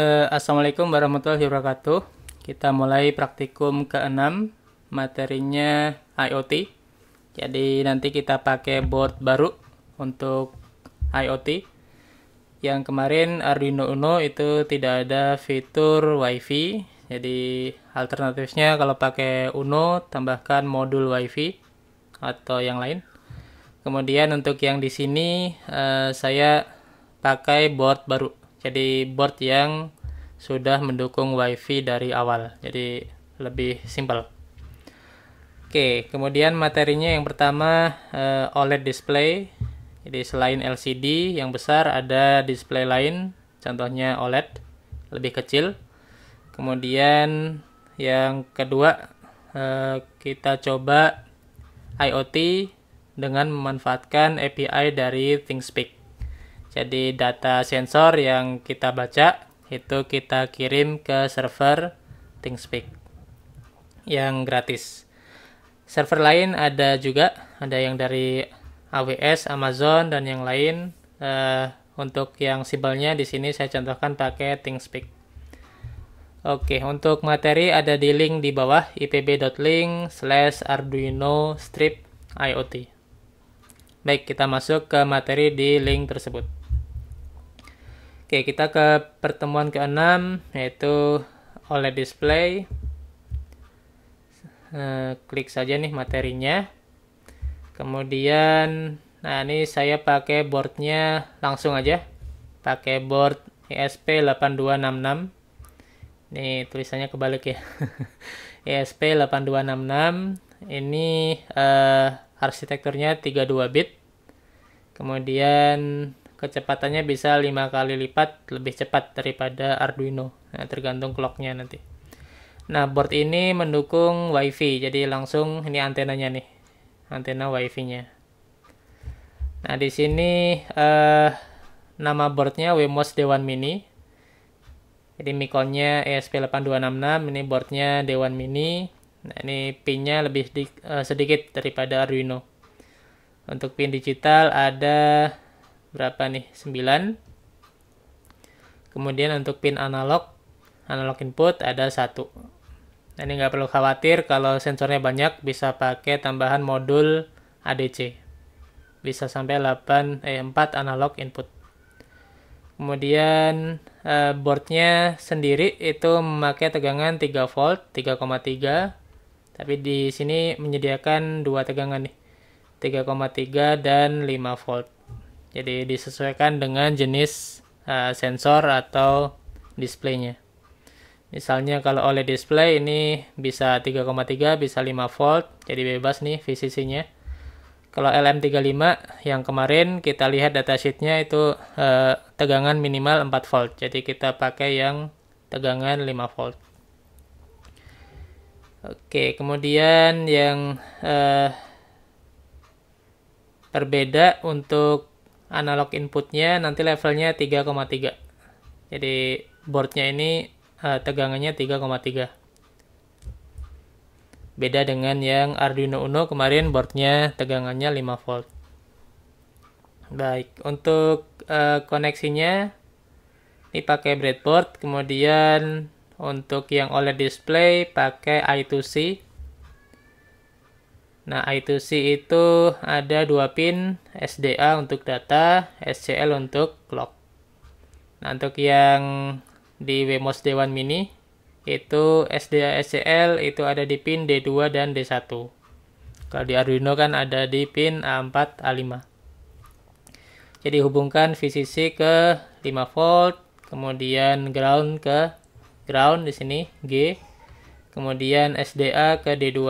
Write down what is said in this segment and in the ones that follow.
Eh, Assalamualaikum warahmatullahi wabarakatuh. Kita mulai praktikum ke-6, materinya IoT. Jadi nanti kita pakai board baru untuk IoT. Yang kemarin Arduino Uno itu tidak ada fitur WiFi. Jadi alternatifnya kalau pakai Uno tambahkan modul WiFi atau yang lain. Kemudian untuk yang di sini eh, saya pakai board baru jadi board yang sudah mendukung WiFi dari awal jadi lebih simple Oke kemudian materinya yang pertama uh, OLED display jadi selain LCD yang besar ada display lain contohnya OLED lebih kecil kemudian yang kedua uh, kita coba IoT dengan memanfaatkan API dari ThingSpeak jadi data sensor yang kita baca itu kita kirim ke server ThingSpeak yang gratis. Server lain ada juga, ada yang dari AWS, Amazon dan yang lain. Uh, untuk yang simpelnya di sini saya contohkan pakai ThingSpeak. Oke, untuk materi ada di link di bawah ipb.link slash arduino strip IoT. Baik, kita masuk ke materi di link tersebut. Oke, kita ke pertemuan ke-6 yaitu OLED display. Eh, klik saja nih materinya. Kemudian nah ini saya pakai boardnya langsung aja. Pakai board ESP8266. Nih tulisannya kebalik ya. ESP8266 ini eh, arsitekturnya 32 bit. Kemudian kecepatannya bisa lima kali lipat lebih cepat daripada Arduino nah, tergantung clocknya nanti nah board ini mendukung wifi jadi langsung ini antenanya nih antena wifi nya nah di sini eh, nama boardnya Wemos D1 Mini jadi mikonnya ESP8266 ini boardnya D1 Mini nah ini pinnya lebih sedikit, eh, sedikit daripada Arduino untuk pin digital ada berapa nih? 9. Kemudian untuk pin analog, analog input ada 1. Dan nah, ini nggak perlu khawatir kalau sensornya banyak bisa pakai tambahan modul ADC. Bisa sampai 8, eh, 4 analog input. Kemudian eh, boardnya sendiri itu memakai tegangan 3 volt, 3,3 tapi di sini menyediakan dua tegangan nih 3,3 dan 5 volt jadi disesuaikan dengan jenis uh, sensor atau displaynya. Misalnya kalau OLED display ini bisa 3,3, bisa 5 volt, jadi bebas nih VCC-nya. Kalau LM35 yang kemarin kita lihat datasheetnya itu uh, tegangan minimal 4 volt, jadi kita pakai yang tegangan 5 volt. Oke, kemudian yang eh, berbeda untuk analog inputnya nanti levelnya 3,3 jadi boardnya ini uh, tegangannya 3,3 beda dengan yang Arduino Uno kemarin boardnya tegangannya 5 volt baik untuk uh, koneksinya ini pakai breadboard kemudian untuk yang OLED display pakai I2C Nah, I2C itu ada dua pin, SDA untuk data, SCL untuk clock. Nah, untuk yang di Wemos D1 Mini, itu SDA SCL itu ada di pin D2 dan D1. Kalau di Arduino kan ada di pin A4, A5. Jadi hubungkan VCC ke 5 volt, kemudian ground ke ground di sini G, kemudian SDA ke D2,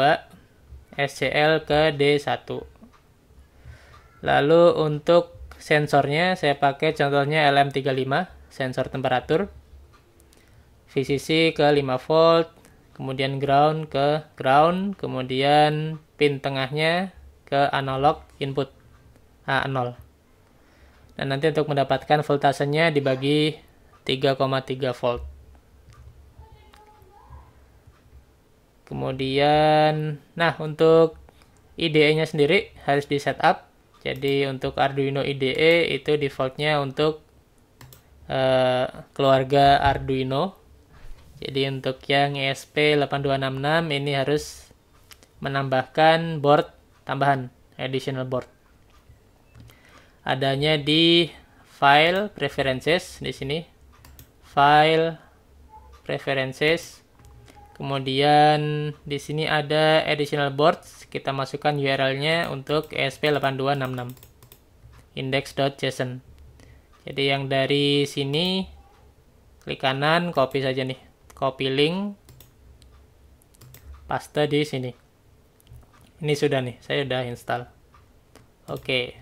SCL ke D1. Lalu untuk sensornya saya pakai contohnya LM35, sensor temperatur. VCC ke 5 volt, kemudian ground ke ground, kemudian pin tengahnya ke analog input A0. Dan nanti untuk mendapatkan voltasenya dibagi 3,3 volt. Kemudian, nah untuk IDE-nya sendiri harus di setup. Jadi untuk Arduino IDE itu defaultnya untuk uh, keluarga Arduino. Jadi untuk yang ESP8266 ini harus menambahkan board tambahan, additional board. Adanya di file preferences di sini. File preferences Kemudian di sini ada additional boards, kita masukkan URL-nya untuk ESP8266 index.json. Jadi yang dari sini klik kanan, copy saja nih. Copy link paste di sini. Ini sudah nih, saya sudah install. Oke.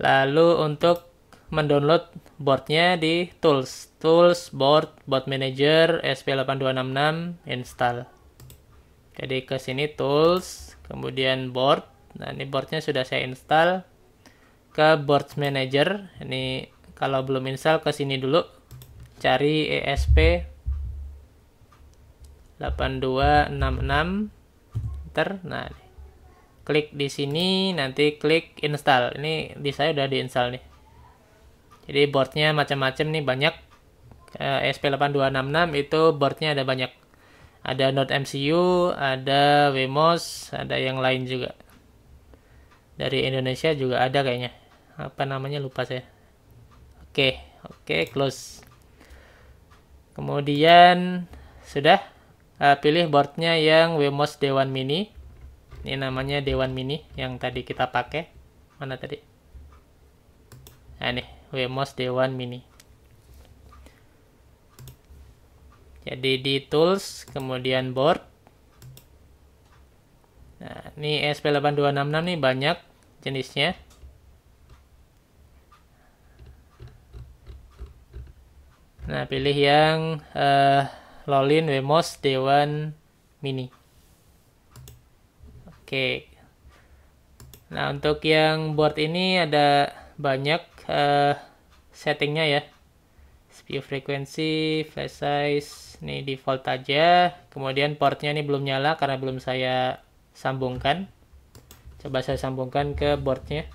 Lalu untuk mendownload boardnya di tools tools board board manager sp8266 install jadi ke sini tools kemudian board nah ini boardnya sudah saya install ke board manager ini kalau belum install ke sini dulu cari ESP 8266 enter nah klik di sini nanti klik install ini di saya udah install nih jadi boardnya macam-macam nih banyak. uh, eh, SP8266 itu boardnya ada banyak. Ada Node MCU, ada Wemos, ada yang lain juga. Dari Indonesia juga ada kayaknya. Apa namanya lupa saya. Oke, oke close. Kemudian sudah uh, pilih boardnya yang Wemos D1 Mini. Ini namanya Dewan Mini yang tadi kita pakai. Mana tadi? Nah, nih. Wemos D1 Mini. Jadi di tools, kemudian board. Nah, ini SP8266 nih banyak jenisnya. Nah, pilih yang uh, Lolin Wemos D1 Mini. Oke. Nah, untuk yang board ini ada banyak ke eh, settingnya ya speed frekuensi flash size ini default aja kemudian portnya ini belum nyala karena belum saya sambungkan coba saya sambungkan ke boardnya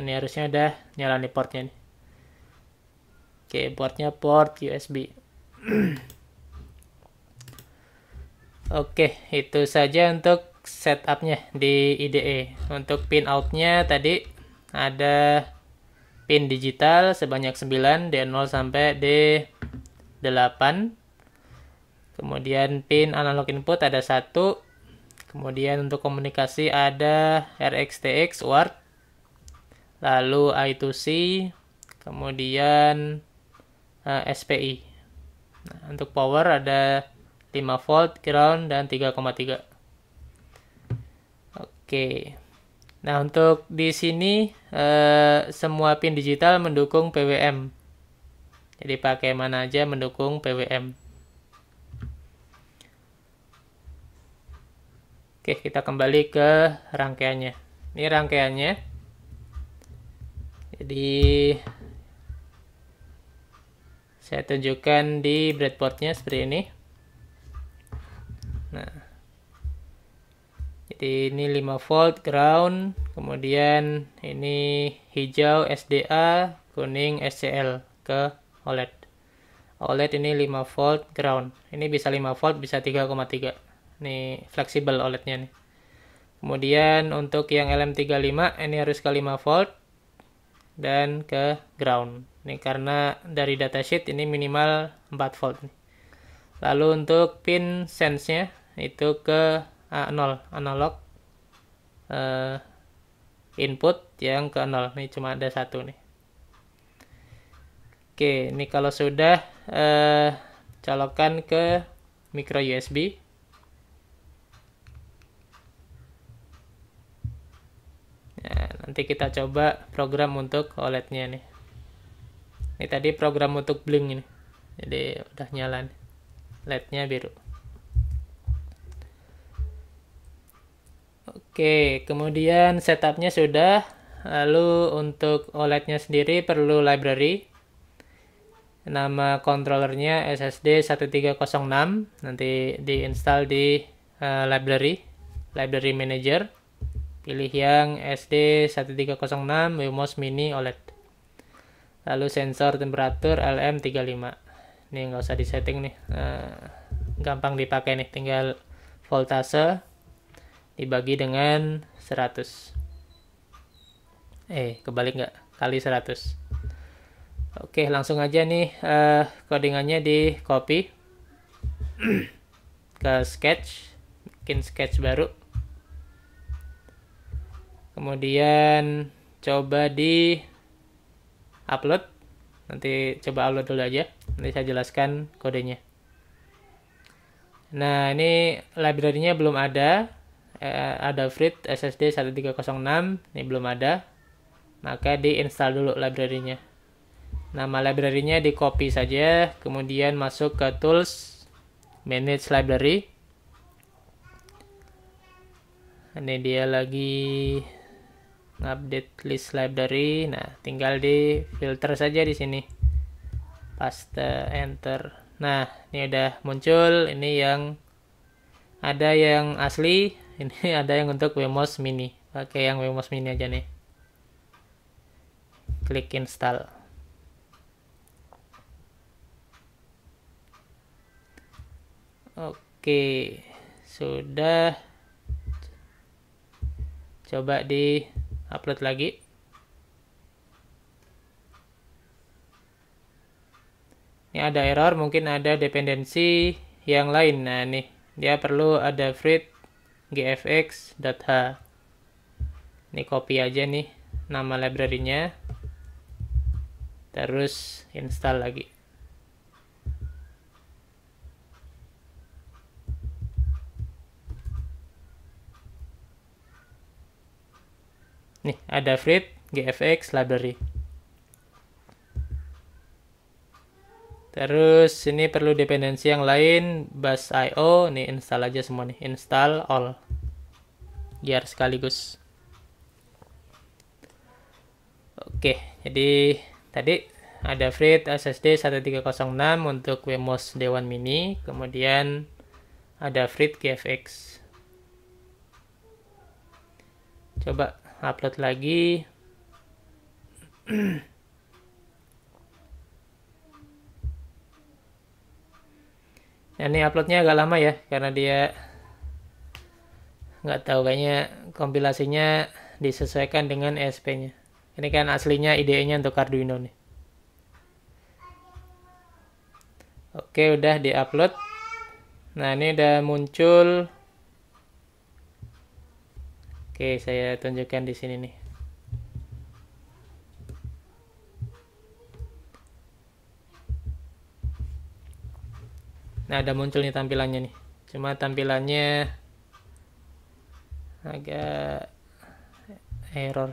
ini harusnya udah nyala nih portnya nih oke portnya port USB Oke, itu saja untuk setupnya di IDE. Untuk pin outnya tadi ada pin digital sebanyak 9 D0 sampai D8 kemudian pin analog input ada satu kemudian untuk komunikasi ada RXTX WART lalu I2C kemudian uh, eh, SPI nah, untuk power ada 5 volt ground dan 3,3 oke okay. nah untuk di sini eh, semua pin digital mendukung PWM jadi pakai mana aja mendukung PWM oke okay, kita kembali ke rangkaiannya ini rangkaiannya jadi saya tunjukkan di breadboardnya seperti ini seperti ini 5 volt ground, kemudian ini hijau SDA, kuning SCL ke OLED. OLED ini 5 volt ground. Ini bisa 5 volt, bisa 3,3. Ini fleksibel OLED-nya nih. Kemudian untuk yang LM35 ini harus ke 5 volt dan ke ground. Ini karena dari datasheet ini minimal 4 volt. Lalu untuk pin sense-nya itu ke A0 analog uh, input yang ke 0 Ini cuma ada satu nih oke ini kalau sudah uh, colokan ke micro USB ya, nanti kita coba program untuk OLED-nya nih ini tadi program untuk blink ini jadi udah nyala nih LED-nya biru Oke, kemudian setupnya sudah. Lalu untuk OLED-nya sendiri perlu library. Nama kontrolernya SSD 1306. Nanti diinstal di uh, library, library manager. Pilih yang SD 1306 Wemos Mini OLED. Lalu sensor temperatur LM35. Ini nggak usah disetting nih. Uh, gampang dipakai nih, tinggal voltase dibagi dengan 100 eh kebalik nggak kali 100 oke langsung aja nih uh, codingannya di copy ke sketch bikin sketch baru kemudian coba di upload nanti coba upload dulu aja nanti saya jelaskan kodenya nah ini library-nya belum ada eh, ada Frit SSD 1306 ini belum ada maka diinstal dulu library-nya nama library-nya di copy saja kemudian masuk ke tools manage library ini dia lagi update list library nah tinggal di filter saja di sini paste enter nah ini udah muncul ini yang ada yang asli ini ada yang untuk Wemos Mini pakai yang Wemos Mini aja nih klik install oke sudah coba di upload lagi ini ada error mungkin ada dependensi yang lain nah nih dia perlu ada free gfx data ini copy aja nih nama librarynya, terus install lagi nih ada frit gfx library terus ini perlu dependensi yang lain bus io nih install aja semua nih install all biar sekaligus. Oke, jadi tadi ada free SSD 1306 untuk Wemos D1 Mini, kemudian ada free GFX. Coba upload lagi. Nah, ini uploadnya agak lama ya, karena dia nggak tahu kayaknya kompilasinya disesuaikan dengan ESP-nya. Ini kan aslinya IDE-nya untuk Arduino nih. Oke, udah di-upload. Nah, ini udah muncul. Oke, saya tunjukkan di sini nih. Nah, ada muncul nih tampilannya nih. Cuma tampilannya agak error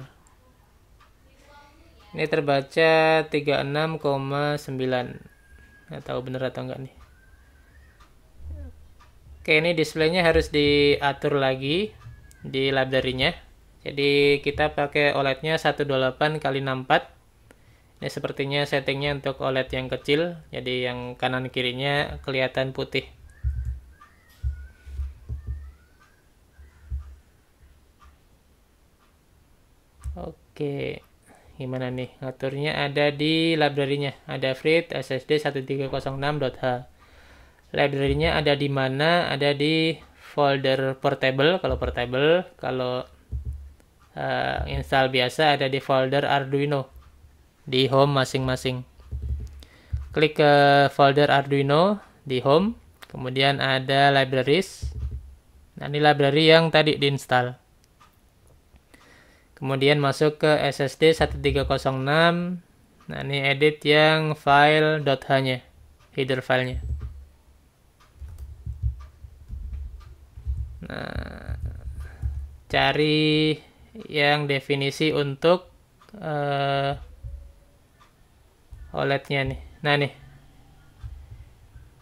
ini terbaca 36,9 nggak tahu bener atau enggak nih oke ini displaynya harus diatur lagi di library-nya jadi kita pakai OLED-nya 128 kali 64 ini sepertinya settingnya untuk OLED yang kecil jadi yang kanan kirinya kelihatan putih Oke, gimana nih? Ngaturnya ada di library-nya. Ada frit SSD 1306.h. Library-nya ada di mana? Ada di folder portable kalau portable, kalau uh, install biasa ada di folder Arduino di home masing-masing. Klik ke folder Arduino di home, kemudian ada libraries. Nah, ini library yang tadi diinstal kemudian masuk ke SSD 1306 nah ini edit yang file h nya header filenya nah cari yang definisi untuk uh, eh, OLED-nya nih. Nah nih.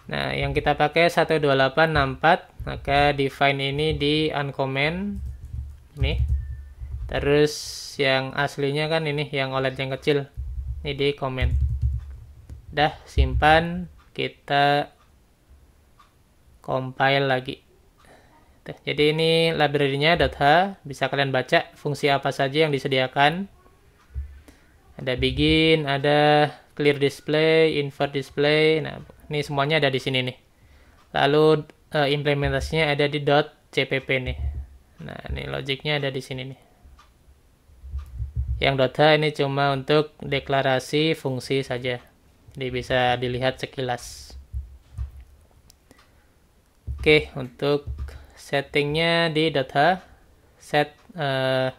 Nah, yang kita pakai 12864, maka define ini di uncomment. Nih terus yang aslinya kan ini yang OLED yang kecil ini di komen dah simpan kita compile lagi jadi ini library-nya .h bisa kalian baca fungsi apa saja yang disediakan ada begin ada clear display invert display nah ini semuanya ada di sini nih lalu eh, implementasinya ada di .cpp nih nah ini logiknya ada di sini nih yang .h ini cuma untuk deklarasi fungsi saja. Jadi bisa dilihat sekilas. Oke, untuk settingnya di .h, set uh,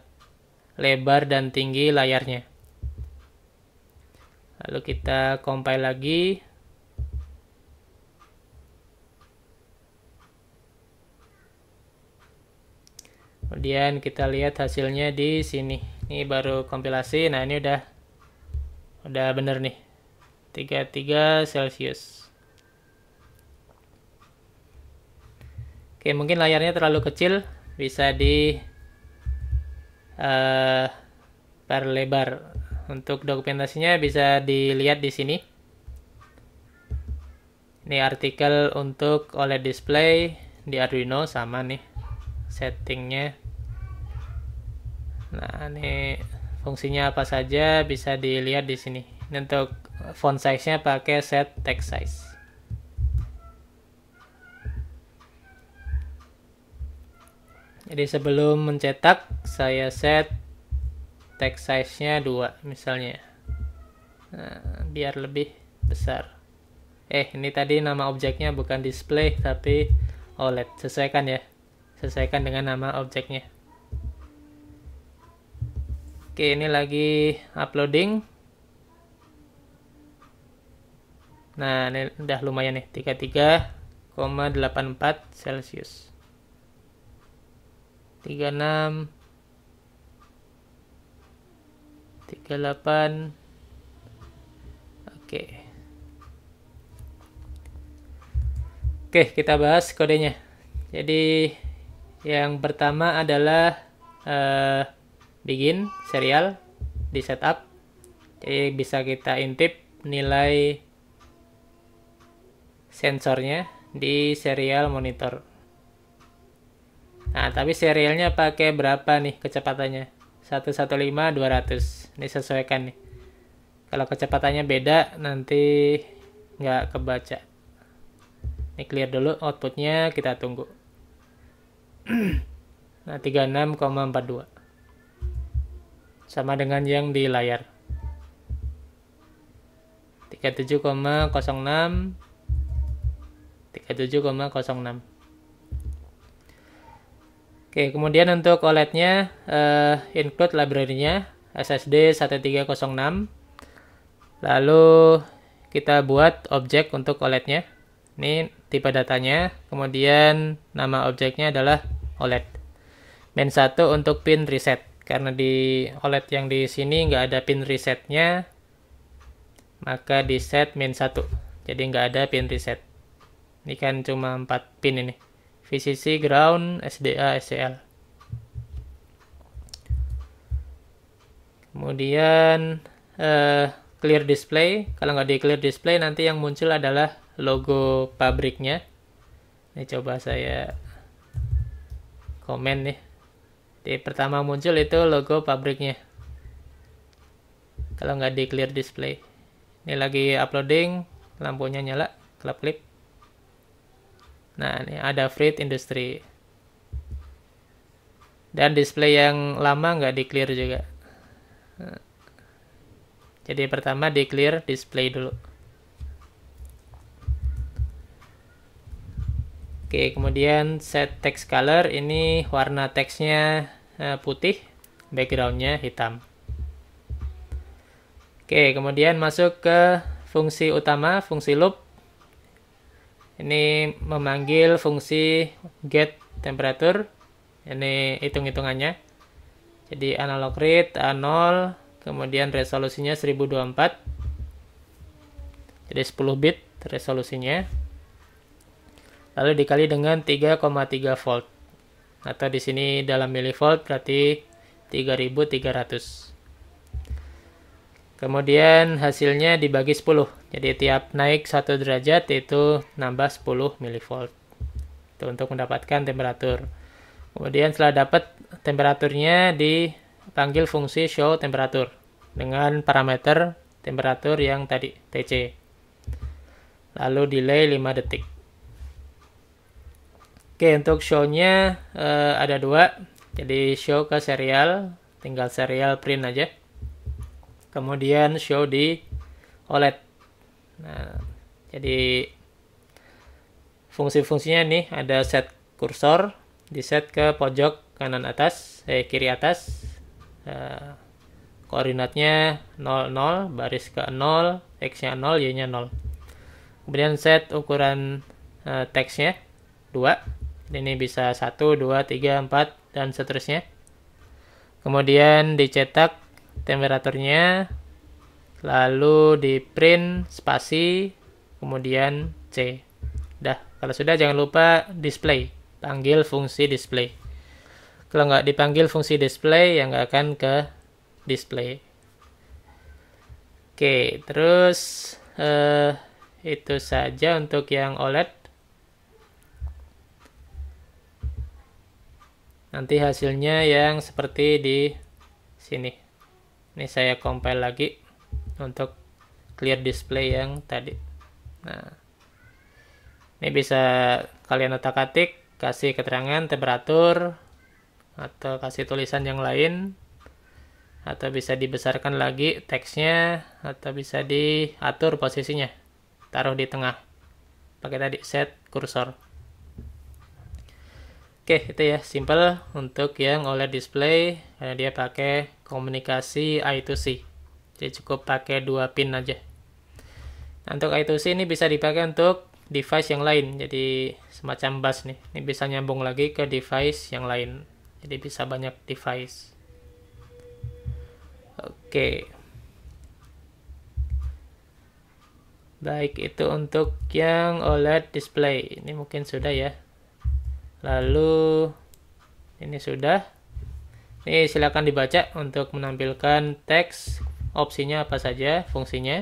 lebar dan tinggi layarnya. Lalu kita compile lagi. Kemudian kita lihat hasilnya di sini. Ini baru kompilasi. Nah, ini udah udah bener nih. 33 celcius. Oke, mungkin layarnya terlalu kecil, bisa di uh, perlebar. Untuk dokumentasinya bisa dilihat di sini. Ini artikel untuk OLED display di Arduino sama nih settingnya Nah, ini fungsinya apa saja bisa dilihat di sini. Ini untuk font size-nya pakai set text size. Jadi sebelum mencetak, saya set text size-nya 2 misalnya. Nah, biar lebih besar. Eh, ini tadi nama objeknya bukan display tapi OLED. Sesuaikan ya. Sesuaikan dengan nama objeknya. Oke, ini lagi uploading. Nah, ini udah lumayan nih, 33,84 Celsius. 36 38 Oke. Oke, kita bahas kodenya. Jadi yang pertama adalah uh, begin serial di setup jadi bisa kita intip nilai sensornya di serial monitor nah tapi serialnya pakai berapa nih kecepatannya 115 200 ini sesuaikan nih kalau kecepatannya beda nanti nggak kebaca ini clear dulu outputnya kita tunggu nah 36,42 sama dengan yang di layar 37,06 37,06 Oke, kemudian untuk OLED-nya uh, eh, include library-nya SSD 1306. Lalu kita buat objek untuk OLED-nya. Ini tipe datanya, kemudian nama objeknya adalah OLED. Main 1 untuk pin reset karena di OLED yang di sini nggak ada pin resetnya maka di set min 1 jadi nggak ada pin reset ini kan cuma 4 pin ini VCC, ground, SDA, SCL kemudian eh, clear display kalau nggak di clear display nanti yang muncul adalah logo pabriknya ini coba saya komen nih di pertama muncul itu logo pabriknya. Kalau nggak di clear display. Ini lagi uploading, lampunya nyala, klip-klip. Nah, ini ada Freight Industry. Dan display yang lama nggak di clear juga. Nah. Jadi pertama di clear display dulu. Oke, kemudian set text color ini warna teksnya eh, putih, backgroundnya hitam. Oke, kemudian masuk ke fungsi utama, fungsi loop. Ini memanggil fungsi get temperature. Ini hitung-hitungannya. Jadi analog read A0, kemudian resolusinya 1024. Jadi 10 bit resolusinya lalu dikali dengan 3,3 volt atau di sini dalam milivolt berarti 3300 kemudian hasilnya dibagi 10 jadi tiap naik 1 derajat itu nambah 10 milivolt itu untuk mendapatkan temperatur kemudian setelah dapat temperaturnya dipanggil fungsi show temperatur dengan parameter temperatur yang tadi TC lalu delay 5 detik Oke, untuk show-nya uh, ada dua. Jadi show ke serial, tinggal serial print aja. Kemudian show di OLED. Nah, jadi fungsi-fungsinya nih ada set kursor di set ke pojok kanan atas, eh kiri atas. Uh, koordinatnya 0 0, baris ke 0, x-nya 0, y-nya 0. Kemudian set ukuran uh, teksnya 2 ini bisa 1, 2, 3, 4, dan seterusnya. Kemudian dicetak temperaturnya, lalu di print spasi, kemudian C. Dah, kalau sudah jangan lupa display. Panggil fungsi display. Kalau nggak dipanggil fungsi display, ya nggak akan ke display. Oke, terus eh, itu saja untuk yang OLED. nanti hasilnya yang seperti di sini ini saya compile lagi untuk clear display yang tadi nah ini bisa kalian otak-atik kasih keterangan temperatur atau kasih tulisan yang lain atau bisa dibesarkan lagi teksnya atau bisa diatur posisinya taruh di tengah pakai tadi set kursor Oke, itu ya simple untuk yang OLED display karena eh, dia pakai komunikasi I2C. Jadi cukup pakai dua pin aja. Nah, untuk I2C ini bisa dipakai untuk device yang lain. Jadi semacam bus nih. Ini bisa nyambung lagi ke device yang lain. Jadi bisa banyak device. Oke. Baik, itu untuk yang OLED display. Ini mungkin sudah ya lalu ini sudah ini silakan dibaca untuk menampilkan teks opsinya apa saja fungsinya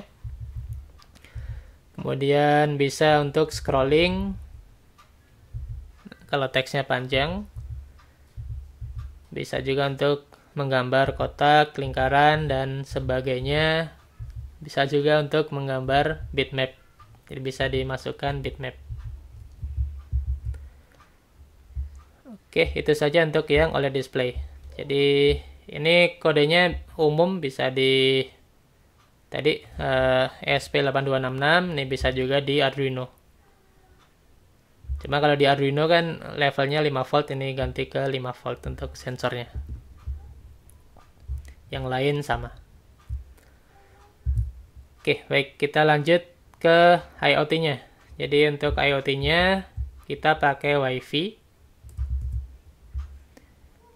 kemudian bisa untuk scrolling kalau teksnya panjang bisa juga untuk menggambar kotak, lingkaran, dan sebagainya bisa juga untuk menggambar bitmap jadi bisa dimasukkan bitmap Oke, itu saja untuk yang OLED display. Jadi ini kodenya umum bisa di tadi eh, ESP8266, ini bisa juga di Arduino. Cuma kalau di Arduino kan levelnya 5 volt, ini ganti ke 5 volt untuk sensornya. Yang lain sama. Oke, baik kita lanjut ke IoT-nya. Jadi untuk IoT-nya kita pakai WiFi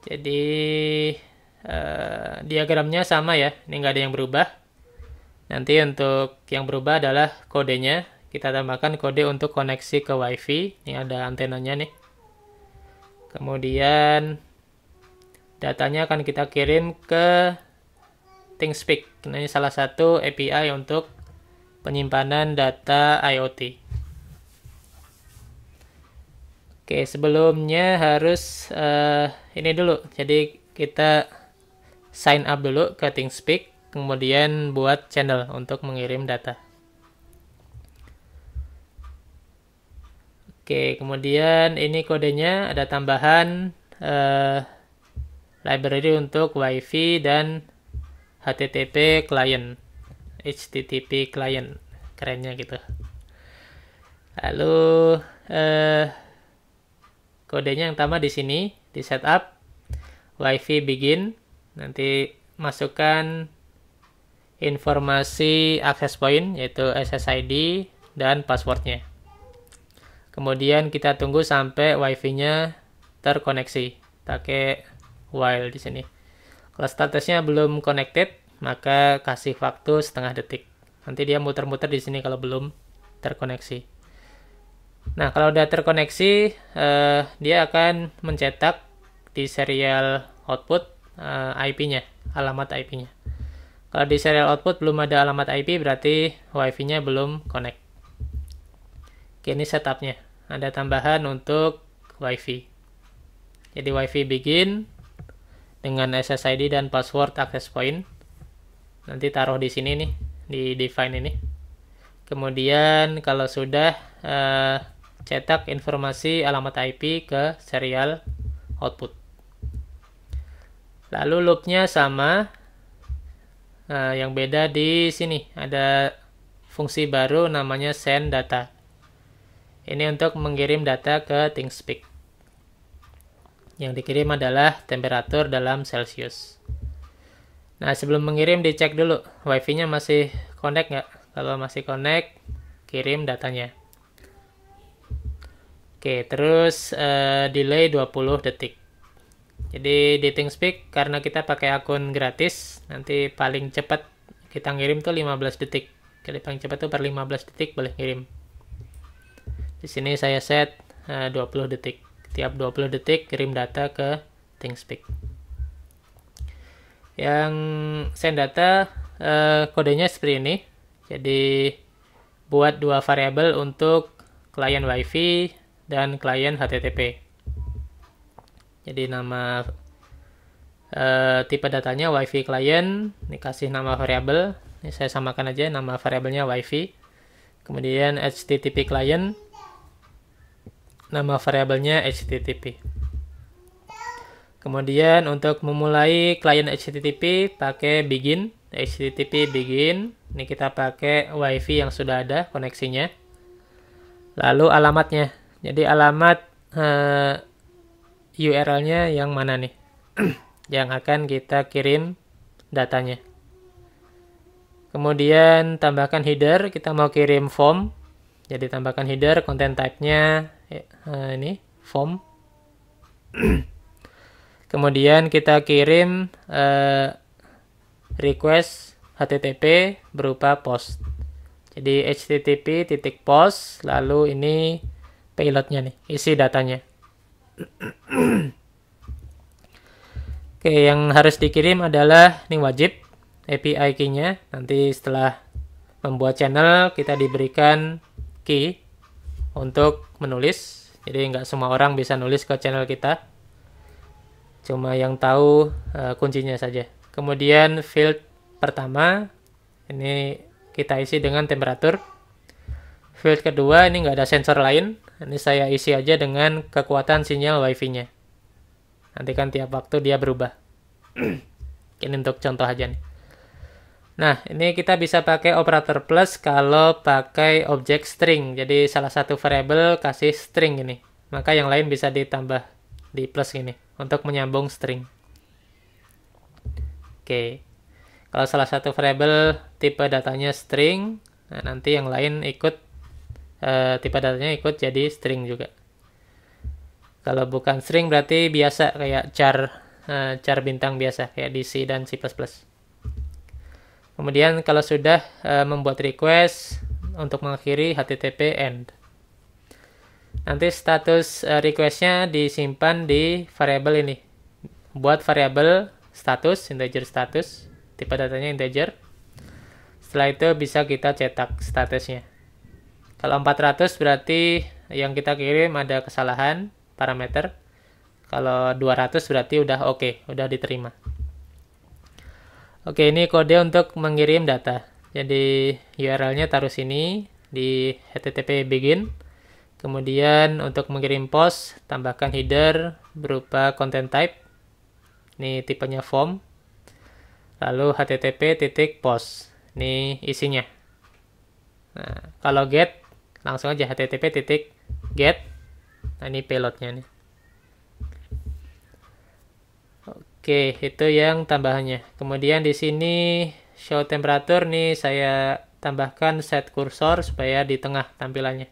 jadi uh, diagramnya sama ya, ini nggak ada yang berubah. Nanti untuk yang berubah adalah kodenya. Kita tambahkan kode untuk koneksi ke WiFi. Ini ada antenanya nih. Kemudian datanya akan kita kirim ke ThingSpeak. Ini salah satu API untuk penyimpanan data IoT. Oke, sebelumnya harus uh, ini dulu. Jadi kita sign up dulu ke ThingSpeak, kemudian buat channel untuk mengirim data. Oke, kemudian ini kodenya ada tambahan uh, library untuk WiFi dan HTTP client, HTTP client, kerennya gitu. Lalu eh kodenya yang sama di sini di setup wifi begin nanti masukkan informasi access point yaitu SSID dan passwordnya kemudian kita tunggu sampai wifi nya terkoneksi pakai while di sini kalau statusnya belum connected maka kasih waktu setengah detik nanti dia muter-muter di sini kalau belum terkoneksi Nah, kalau udah terkoneksi, eh, dia akan mencetak di serial output eh, IP-nya, alamat IP-nya. Kalau di serial output belum ada alamat IP, berarti WiFi-nya belum connect. Oke, ini setup-nya. Ada tambahan untuk WiFi. Jadi WiFi begin dengan SSID dan password access point. Nanti taruh di sini nih, di define ini. Kemudian kalau sudah eh, cetak informasi alamat IP ke serial output. Lalu loopnya sama, nah, yang beda di sini ada fungsi baru namanya send data. Ini untuk mengirim data ke ThingSpeak. Yang dikirim adalah temperatur dalam Celsius. Nah, sebelum mengirim dicek dulu, WiFi-nya masih connect nggak? Kalau masih connect, kirim datanya. Oke, terus uh, delay 20 detik. Jadi di speak karena kita pakai akun gratis, nanti paling cepat kita ngirim tuh 15 detik. Jadi paling cepat tuh per 15 detik boleh ngirim. Di sini saya set eh, uh, 20 detik. Tiap 20 detik kirim data ke ThingSpeak. Yang send data uh, kodenya seperti ini. Jadi buat dua variabel untuk klien WiFi dan klien HTTP. Jadi nama e, tipe datanya wifi klien, kasih nama variabel. Ini saya samakan aja nama variabelnya wifi. Kemudian http klien, nama variabelnya http. Kemudian untuk memulai klien http pakai begin, http begin. Ini kita pakai wifi yang sudah ada koneksinya. Lalu alamatnya jadi alamat uh, eh, URL-nya yang mana nih? yang akan kita kirim datanya. Kemudian tambahkan header, kita mau kirim form. Jadi tambahkan header, konten type-nya uh, ini form. Kemudian kita kirim uh, request HTTP berupa post. Jadi http titik post lalu ini payloadnya nih, isi datanya. Oke, yang harus dikirim adalah ini wajib API key-nya. Nanti setelah membuat channel, kita diberikan key untuk menulis. Jadi nggak semua orang bisa nulis ke channel kita. Cuma yang tahu uh, kuncinya saja. Kemudian field pertama, ini kita isi dengan temperatur. Field kedua, ini nggak ada sensor lain. Ini saya isi aja dengan kekuatan sinyal wifi-nya. Nanti kan tiap waktu dia berubah. ini untuk contoh aja nih. Nah, ini kita bisa pakai operator plus kalau pakai objek string. Jadi salah satu variable kasih string ini. Maka yang lain bisa ditambah di plus ini untuk menyambung string. Oke. Kalau salah satu variable tipe datanya string, nah nanti yang lain ikut e, tipe datanya ikut jadi string juga. Kalau bukan string berarti biasa kayak char e, char bintang biasa kayak dc dan C++. Kemudian kalau sudah e, membuat request untuk mengakhiri HTTP end. Nanti status e, requestnya disimpan di variable ini. Buat variable status integer status tipe datanya integer. Setelah itu bisa kita cetak statusnya. Kalau 400 berarti yang kita kirim ada kesalahan parameter. Kalau 200 berarti udah oke, okay, udah diterima. Oke, ini kode untuk mengirim data. Jadi URL-nya taruh sini di http begin. Kemudian untuk mengirim post, tambahkan header berupa content type. Ini tipenya form. Lalu http titik post. Ini isinya. Nah, kalau get langsung aja http titik get nah ini payloadnya nih oke itu yang tambahannya kemudian di sini show temperature nih saya tambahkan set kursor supaya di tengah tampilannya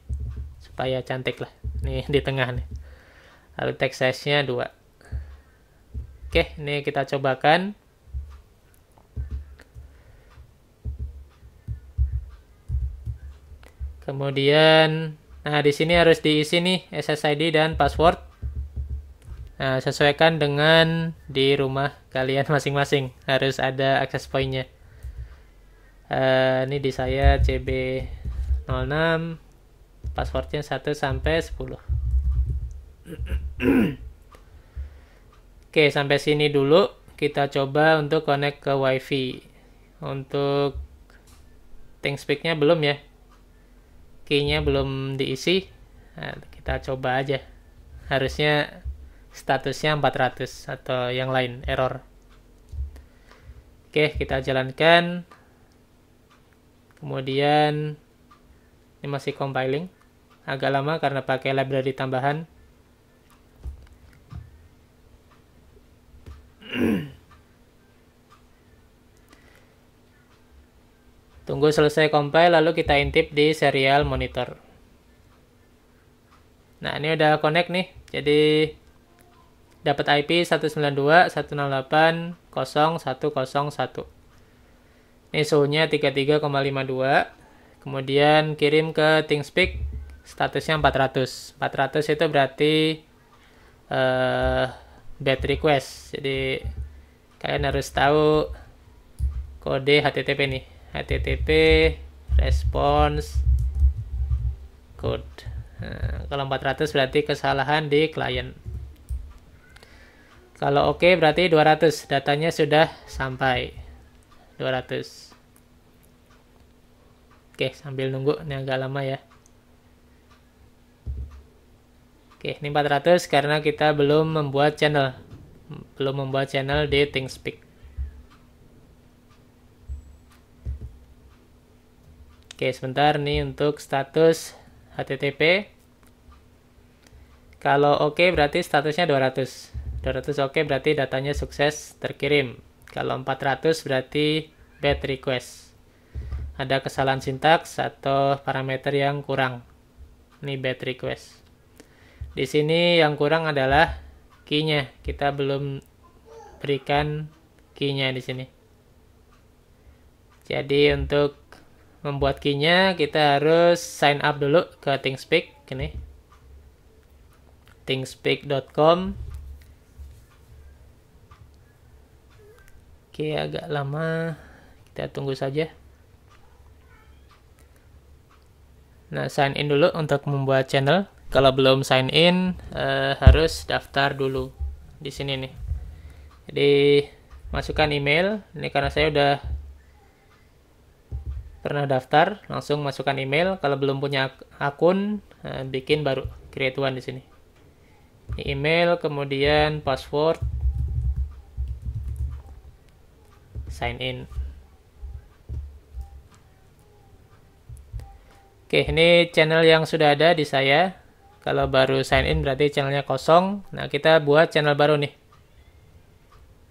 supaya cantik lah nih di tengah nih lalu text size nya dua. oke ini kita cobakan Kemudian, nah di sini harus diisi nih SSID dan password. Nah, sesuaikan dengan di rumah kalian masing-masing. Harus ada access point-nya. Uh, eh, ini di saya CB06 passwordnya 1 sampai 10. Oke, sampai sini dulu kita coba untuk connect ke WiFi. Untuk thinkspeak nya belum ya, keynya belum diisi nah, kita coba aja harusnya statusnya 400 atau yang lain error oke kita jalankan kemudian ini masih compiling agak lama karena pakai library tambahan Tunggu selesai compile lalu kita intip di serial monitor. Nah, ini udah connect nih. Jadi dapat IP 192.168.0.101. Ini suhunya 33,52. Kemudian kirim ke ThingSpeak statusnya 400. 400 itu berarti uh, eh, bad request. Jadi kalian harus tahu kode HTTP nih http response code nah, kalau 400 berarti kesalahan di klien kalau oke okay, berarti 200 datanya sudah sampai 200 oke sambil nunggu ini agak lama ya Oke, ini 400 karena kita belum membuat channel. Belum membuat channel di ThingSpeak. Oke, sebentar nih untuk status HTTP. Kalau oke okay, berarti statusnya 200. 200 oke okay, berarti datanya sukses terkirim. Kalau 400 berarti bad request. Ada kesalahan sintaks atau parameter yang kurang. Ini bad request. Di sini yang kurang adalah key Kita belum berikan key di sini. Jadi untuk membuat keynya kita harus sign up dulu ke Thingspeak ini thingspeak.com oke agak lama kita tunggu saja Nah, sign in dulu untuk membuat channel. Kalau belum sign in, eh, harus daftar dulu di sini nih. Jadi, masukkan email. Ini karena saya udah pernah daftar, langsung masukkan email. Kalau belum punya akun, eh, bikin baru create one di sini. email, kemudian password, sign in. Oke, ini channel yang sudah ada di saya. Kalau baru sign in berarti channelnya kosong. Nah, kita buat channel baru nih.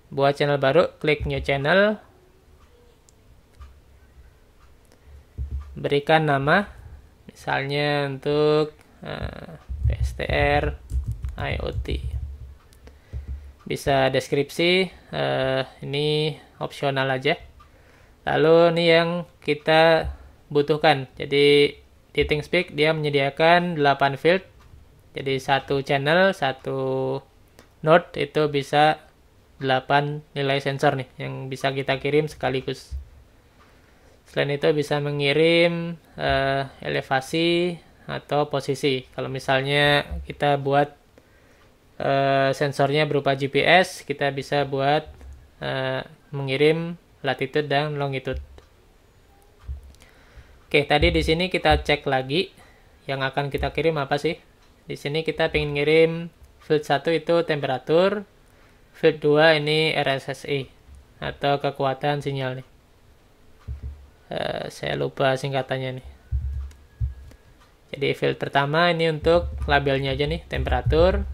Buat channel baru, klik new channel berikan nama misalnya untuk uh, eh, PSTR IoT bisa deskripsi uh, ini opsional aja lalu ini yang kita butuhkan jadi di ThinkSpeak dia menyediakan 8 field jadi satu channel satu node itu bisa 8 nilai sensor nih yang bisa kita kirim sekaligus Selain itu bisa mengirim uh, elevasi atau posisi. Kalau misalnya kita buat uh, sensornya berupa GPS, kita bisa buat uh, mengirim latitude dan longitude. Oke, tadi di sini kita cek lagi yang akan kita kirim apa sih? Di sini kita ingin ngirim field 1 itu temperatur, field 2 ini RSSI atau kekuatan sinyal nih. Eh, saya lupa singkatannya nih jadi field pertama ini untuk labelnya aja nih temperatur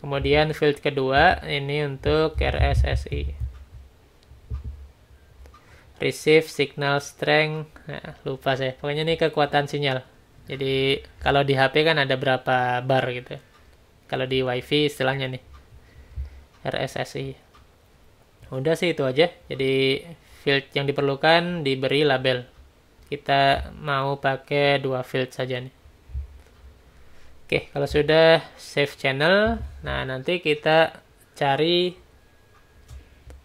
kemudian field kedua ini untuk RSSI receive signal strength nah, lupa saya pokoknya ini kekuatan sinyal jadi kalau di HP kan ada berapa bar gitu kalau di WiFi istilahnya nih RSSI udah sih itu aja jadi field yang diperlukan diberi label. Kita mau pakai dua field saja nih. Oke, kalau sudah save channel, nah nanti kita cari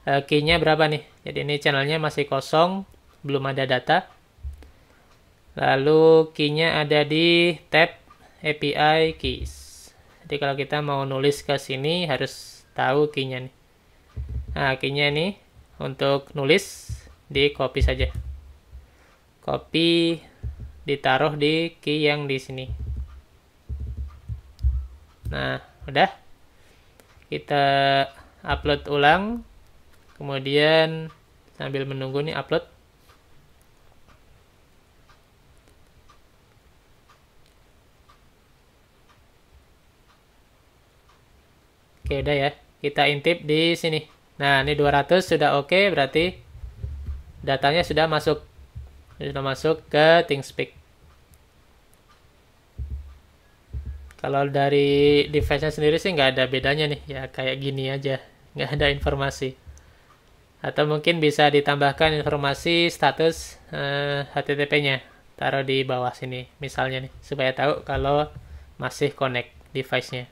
uh, key-nya berapa nih. Jadi ini channelnya masih kosong, belum ada data. Lalu key-nya ada di tab API keys. Jadi kalau kita mau nulis ke sini harus tahu key-nya nih. Nah, key-nya nih untuk nulis di copy saja copy ditaruh di key yang di sini nah udah kita upload ulang kemudian sambil menunggu nih upload Oke, udah ya. Kita intip di sini. Nah, ini 200 sudah oke, okay, berarti datanya sudah masuk. Sudah masuk ke ThingSpeak. Kalau dari device-nya sendiri sih nggak ada bedanya nih. Ya, kayak gini aja. Nggak ada informasi. Atau mungkin bisa ditambahkan informasi status eh, HTTP-nya. Taruh di bawah sini, misalnya nih. Supaya tahu kalau masih connect device-nya.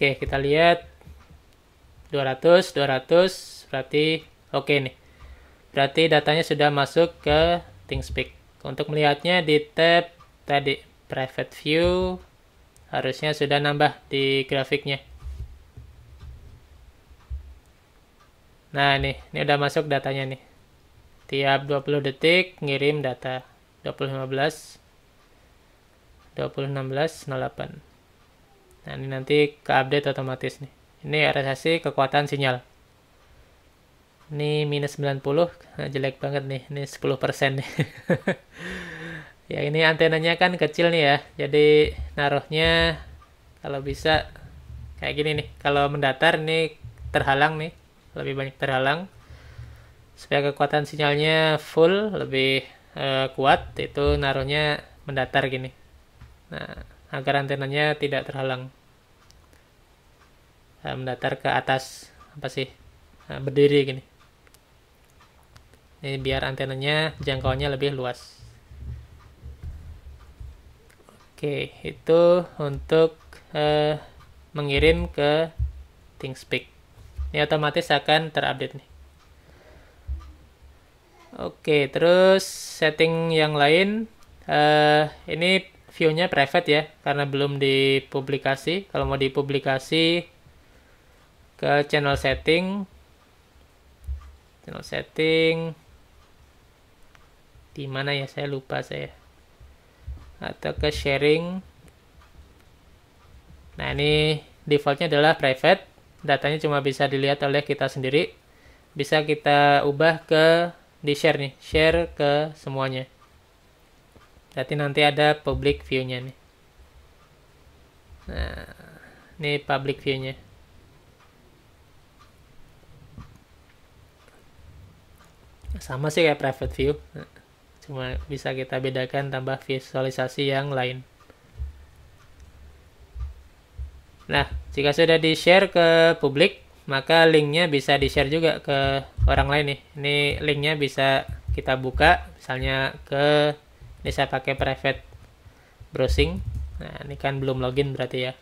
Oke, kita lihat 200, 200, berarti oke okay nih. Berarti datanya sudah masuk ke ThingSpeak. Untuk melihatnya di tab tadi, Private View, harusnya sudah nambah di grafiknya. Nah, nih, ini udah masuk datanya nih. Tiap 20 detik ngirim data 2015 2016 08 Nah, ini nanti ke update otomatis nih. Ini RSSI kekuatan sinyal. Ini minus 90, nah, jelek banget nih. Ini 10% nih. ya, ini antenanya kan kecil nih ya. Jadi, naruhnya kalau bisa kayak gini nih. Kalau mendatar nih terhalang nih. Lebih banyak terhalang. Supaya kekuatan sinyalnya full, lebih uh, kuat, itu naruhnya mendatar gini. Nah, agar antenanya tidak terhalang nah, mendatar ke atas apa sih nah, berdiri gini ini biar antenanya jangkauannya lebih luas oke itu untuk eh, mengirim ke ThingSpeak ini otomatis akan terupdate nih Oke, terus setting yang lain, uh, ini view-nya private ya, karena belum dipublikasi. Kalau mau dipublikasi, ke channel setting, channel setting, di mana ya saya lupa saya, atau ke sharing. Nah ini defaultnya adalah private, datanya cuma bisa dilihat oleh kita sendiri. Bisa kita ubah ke di share nih, share ke semuanya. Jadi nanti ada public view-nya nih nah ini public view-nya sama sih kayak private view nah, cuma bisa kita bedakan tambah visualisasi yang lain nah jika sudah di share ke publik maka link-nya bisa di share juga ke orang lain nih ini link-nya bisa kita buka misalnya ke ini saya pakai private browsing nah ini kan belum login berarti ya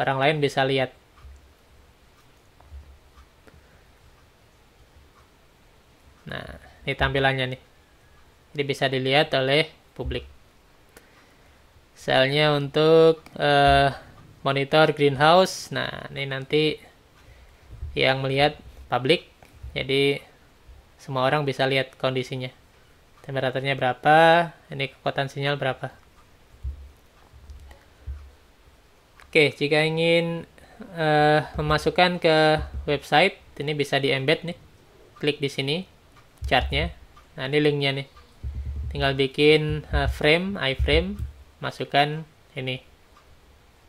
orang lain bisa lihat nah ini tampilannya nih ini bisa dilihat oleh publik selnya untuk uh, monitor greenhouse nah ini nanti yang melihat publik jadi semua orang bisa lihat kondisinya temperaturnya berapa, ini kekuatan sinyal berapa. Oke, jika ingin uh, memasukkan ke website, ini bisa di embed nih. Klik di sini chartnya. Nah, ini linknya nih. Tinggal bikin uh, frame, iframe, masukkan ini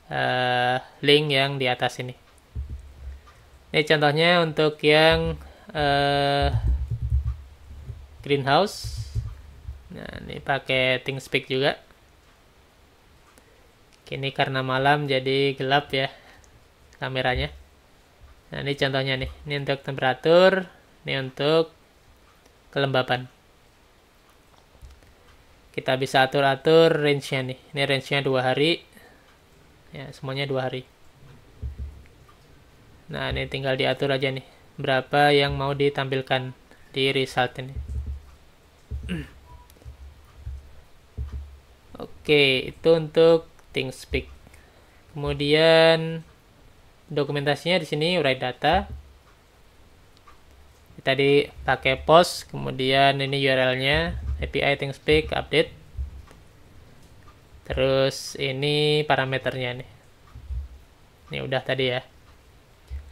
uh, link yang di atas ini. Ini contohnya untuk yang uh, greenhouse Nah, ini pakai speak juga. Kini karena malam jadi gelap ya kameranya. Nah, ini contohnya nih. Ini untuk temperatur, ini untuk kelembapan. Kita bisa atur-atur range-nya nih. Ini range-nya 2 hari. Ya, semuanya 2 hari. Nah, ini tinggal diatur aja nih. Berapa yang mau ditampilkan di result ini. Oke, itu untuk ThingSpeak. Kemudian dokumentasinya di sini write data. Tadi pakai post, kemudian ini URL-nya API ThingSpeak update. Terus ini parameternya nih. Ini udah tadi ya.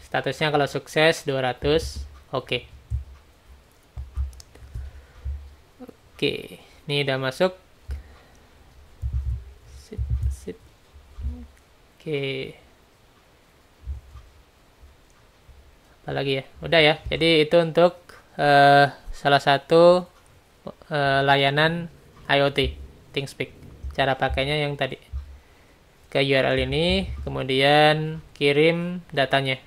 Statusnya kalau sukses 200, oke. Okay. Oke, ini udah masuk Oke. Apa lagi ya? Udah ya. Jadi itu untuk uh, salah satu uh, layanan IoT ThingSpeak. Cara pakainya yang tadi ke URL ini, kemudian kirim datanya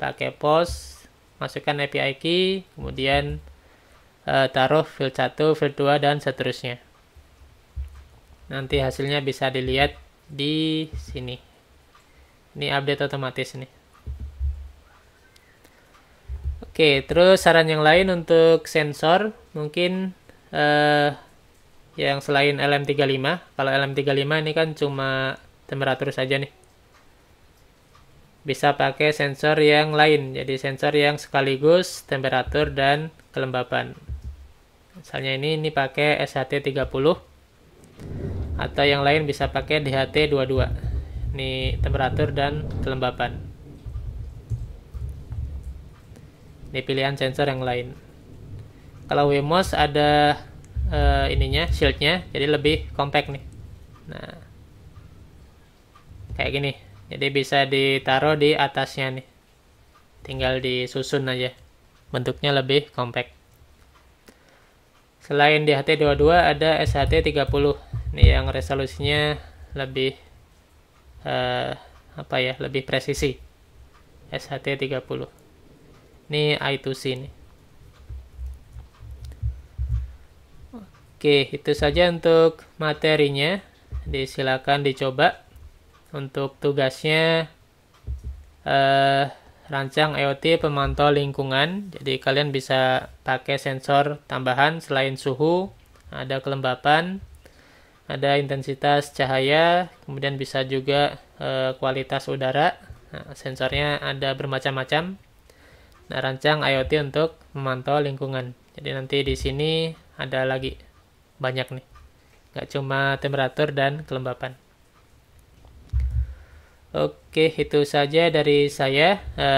pakai POS, masukkan API key, kemudian uh, taruh field 1, field 2 dan seterusnya. Nanti hasilnya bisa dilihat di sini ini update otomatis nih Oke, terus saran yang lain untuk sensor mungkin eh, yang selain LM35. Kalau LM35 ini kan cuma temperatur saja nih. Bisa pakai sensor yang lain, jadi sensor yang sekaligus temperatur dan kelembapan. Misalnya ini ini pakai SHT 30 atau yang lain bisa pakai DHT 22. Ini temperatur dan kelembapan. Ini pilihan sensor yang lain. Kalau Wemos ada uh, ininya, shieldnya, jadi lebih compact nih. Nah, kayak gini. Jadi bisa ditaruh di atasnya nih. Tinggal disusun aja. Bentuknya lebih compact. Selain di ht 22 ada SHT30. Ini yang resolusinya lebih uh, apa ya lebih presisi SHT 30 ini I2C ini Oke itu saja untuk materinya disilakan dicoba untuk tugasnya eh, rancang IoT pemantau lingkungan jadi kalian bisa pakai sensor tambahan selain suhu ada kelembapan ada intensitas cahaya, kemudian bisa juga e, kualitas udara. Nah, sensornya ada bermacam-macam. Nah, rancang IoT untuk memantau lingkungan. Jadi nanti di sini ada lagi banyak nih. Nggak cuma temperatur dan kelembapan. Oke, itu saja dari saya. E,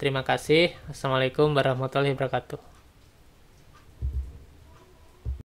terima kasih. Assalamualaikum warahmatullahi wabarakatuh.